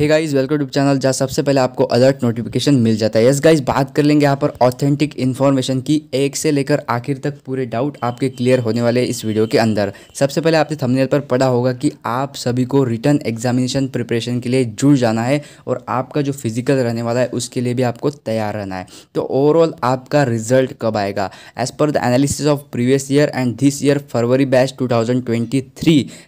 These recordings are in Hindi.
hey guys welcome to channel जहाँ सबसे पहले आपको अलर्ट नोटिफिकेशन मिल जाता है यस yes गाइस बात कर लेंगे यहाँ पर ऑथेंटिक इन्फॉर्मेशन की एक से लेकर आखिर तक पूरे डाउट आपके क्लियर होने वाले इस वीडियो के अंदर सबसे पहले आपने थंबनेल पर पढ़ा होगा कि आप सभी को रिटर्न एग्जामिनेशन प्रिपरेशन के लिए जुड़ जाना है और आपका जो फिजिकल रहने वाला है उसके लिए भी आपको तैयार रहना है तो ओवरऑल आपका रिजल्ट कब आएगा as per the analysis of previous year and this year फरवरी बैच टू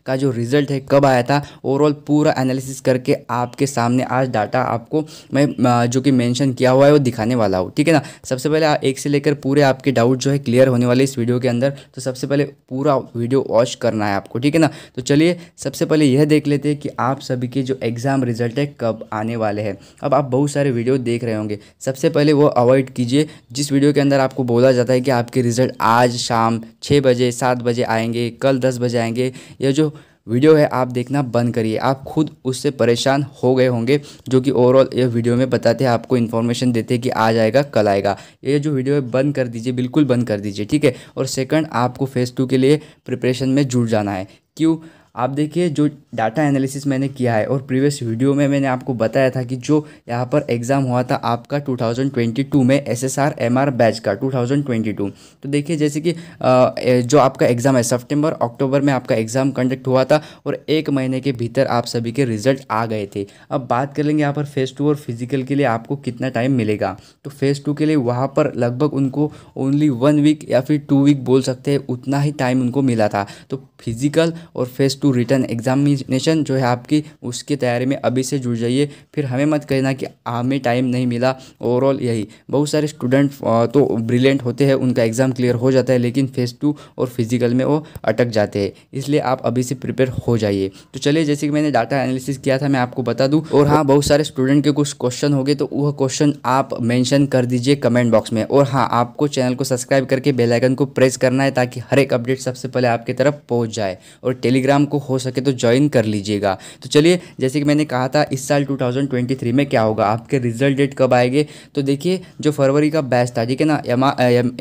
का जो रिजल्ट है कब आया था ओवरऑल पूरा एनालिसिस करके आप आपके सामने आज डाटा आपको मैं जो कि मेंशन किया हुआ है वो दिखाने वाला हूँ ठीक है ना सबसे पहले एक से लेकर पूरे आपके डाउट जो है क्लियर होने वाले इस वीडियो के अंदर तो सबसे पहले पूरा वीडियो वॉच करना है आपको ठीक है ना तो चलिए सबसे पहले यह देख लेते हैं कि आप सभी के जो एग्ज़ाम रिजल्ट है कब आने वाले हैं अब आप बहुत सारे वीडियो देख रहे होंगे सबसे पहले वो अवॉइड कीजिए जिस वीडियो के अंदर आपको बोला जाता है कि आपके रिज़ल्ट आज शाम छः बजे सात बजे आएंगे कल दस बजे आएंगे या जो वीडियो है आप देखना बंद करिए आप खुद उससे परेशान हो गए होंगे जो कि ओवरऑल ये वीडियो में बताते हैं आपको इन्फॉर्मेशन देते हैं कि आ जाएगा कल आएगा ये जो वीडियो है बंद कर दीजिए बिल्कुल बंद कर दीजिए ठीक है और सेकंड आपको फेज़ टू के लिए प्रिपरेशन में जुड़ जाना है क्यों आप देखिए जो डाटा एनालिसिस मैंने किया है और प्रीवियस वीडियो में मैंने आपको बताया था कि जो यहाँ पर एग्ज़ाम हुआ था आपका 2022 में S S R M R batch का 2022 तो देखिए जैसे कि जो आपका एग्ज़ाम है सितंबर अक्टूबर में आपका एग्ज़ाम कंडक्ट हुआ था और एक महीने के भीतर आप सभी के रिजल्ट आ गए थे अब बात कर लेंगे यहाँ पर फेज़ टू और फिजिकल के लिए आपको कितना टाइम मिलेगा तो फेज़ टू के लिए वहाँ पर लगभग उनको ओनली वन वीक या फिर टू वीक बोल सकते हैं उतना ही टाइम उनको मिला था तो फिजिकल और phase two to written examination जो है आपकी उसकी तैयारी में अभी से जुड़ जाइए फिर हमें मत कहना कि हमें टाइम नहीं मिला ओवरऑल यही बहुत सारे स्टूडेंट तो ब्रिलियंट होते हैं उनका एग्ज़ाम क्लियर हो जाता है लेकिन फेज़ टू और फिजिकल में वो अटक जाते हैं इसलिए आप अभी से प्रिपेयर हो जाइए तो चलिए जैसे कि मैंने डाटा एनालिसिस किया था मैं आपको बता दूँ और हाँ बहुत सारे स्टूडेंट के कुछ क्वेश्चन हो गए तो वह क्वेश्चन आप मैंशन कर दीजिए कमेंट बॉक्स में और हाँ आपको चैनल को सब्सक्राइब करके बेलाइकन को प्रेस करना है ताकि हर एक अपडेट सबसे पहले आपकी तरफ पहुँच जाए और टेलीग्राम को हो सके तो ज्वाइन कर लीजिएगा तो चलिए जैसे कि मैंने कहा था इस साल 2023 में क्या होगा आपके रिजल्ट डेट कब आएंगे तो देखिए जो फरवरी का बैच था ठीक है ना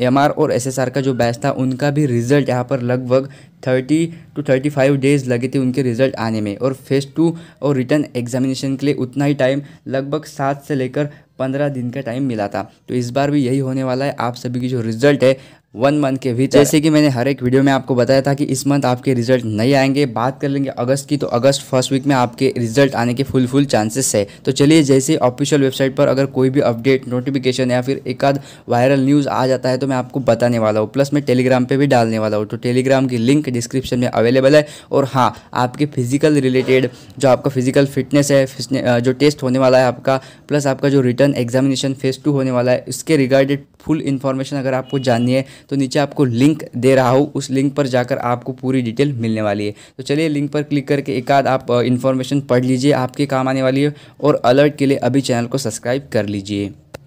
एम आर और एस का जो बैच था उनका भी रिजल्ट यहाँ पर लगभग thirty two thirty five days लगे थे उनके रिजल्ट आने में और फेज़ टू और रिटर्न एग्जामिनेशन के लिए उतना ही टाइम लगभग सात से लेकर पंद्रह दिन का टाइम मिला था तो इस बार भी यही होने वाला है आप सभी की जो रिज़ल्ट है वन मंथ के भीतर जैसे कि मैंने हर एक वीडियो में आपको बताया था कि इस मंथ आपके रिजल्ट नहीं आएंगे बात कर लेंगे अगस्त की तो अगस्त फर्स्ट वीक में आपके रिजल्ट आने के फुल फुल चांसेस है तो चलिए जैसे ऑफिशियल वेबसाइट पर अगर कोई भी अपडेट नोटिफिकेशन या फिर एक आध वायरल न्यूज़ आ जाता है तो मैं आपको बताने वाला हूँ प्लस मैं टेलीग्राम पर भी डालने वाला हूँ तो टेलीग्राम की लिंक डिस्क्रिप्शन में अवेलेबल है और हाँ आपके फिजिकल रिलेटेड जो आपका फिजिकल फिटनेस है जो टेस्ट होने वाला है आपका प्लस आपका जो रिटर्न एग्जामिनेशन फेज टू होने वाला है इसके रिगार्डेड फुल इन्फॉर्मेशन अगर आपको जाननी है तो नीचे आपको लिंक दे रहा हूँ उस लिंक पर जाकर आपको पूरी डिटेल मिलने वाली है तो चलिए लिंक पर क्लिक करके एक आध आप इन्फॉर्मेशन uh, पढ़ लीजिए आपके काम आने वाली है और अलर्ट के लिए अभी चैनल को सब्सक्राइब कर लीजिए